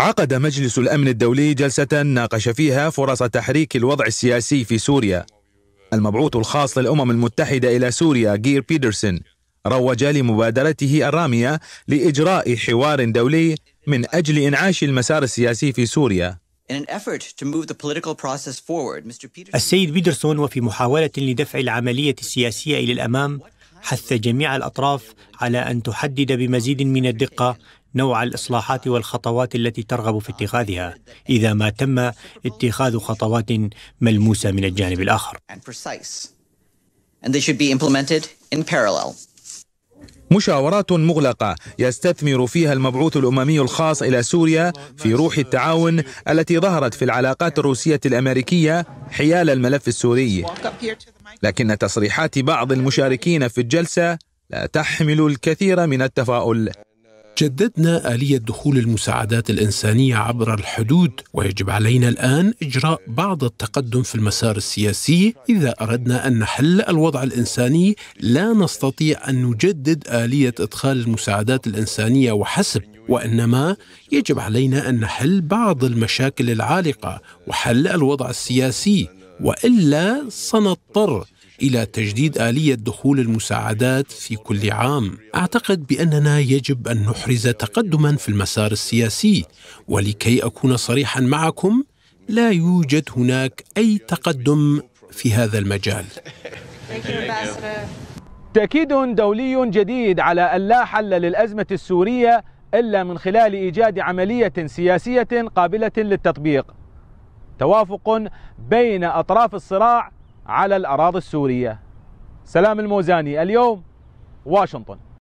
عقد مجلس الأمن الدولي جلسة ناقش فيها فرص تحريك الوضع السياسي في سوريا المبعوث الخاص للأمم المتحدة إلى سوريا جير بيدرسون روج لمبادرته الرامية لإجراء حوار دولي من أجل إنعاش المسار السياسي في سوريا السيد بيدرسون وفي محاولة لدفع العملية السياسية إلى الأمام حث جميع الأطراف على أن تحدد بمزيد من الدقة نوع الإصلاحات والخطوات التي ترغب في اتخاذها إذا ما تم اتخاذ خطوات ملموسة من الجانب الآخر. مشاورات مغلقة يستثمر فيها المبعوث الأممي الخاص إلى سوريا في روح التعاون التي ظهرت في العلاقات الروسية الأمريكية حيال الملف السوري لكن تصريحات بعض المشاركين في الجلسة لا تحمل الكثير من التفاؤل جددنا آلية دخول المساعدات الإنسانية عبر الحدود ويجب علينا الآن إجراء بعض التقدم في المسار السياسي إذا أردنا أن نحل الوضع الإنساني لا نستطيع أن نجدد آلية إدخال المساعدات الإنسانية وحسب وإنما يجب علينا أن نحل بعض المشاكل العالقة وحل الوضع السياسي والا سنضطر الى تجديد اليه دخول المساعدات في كل عام اعتقد باننا يجب ان نحرز تقدما في المسار السياسي ولكي اكون صريحا معكم لا يوجد هناك اي تقدم في هذا المجال تأكيد دولي جديد على أن لا حل للأزمة السورية إلا من خلال إيجاد عملية سياسية قابلة للتطبيق توافق بين أطراف الصراع على الأراضي السورية سلام الموزاني اليوم واشنطن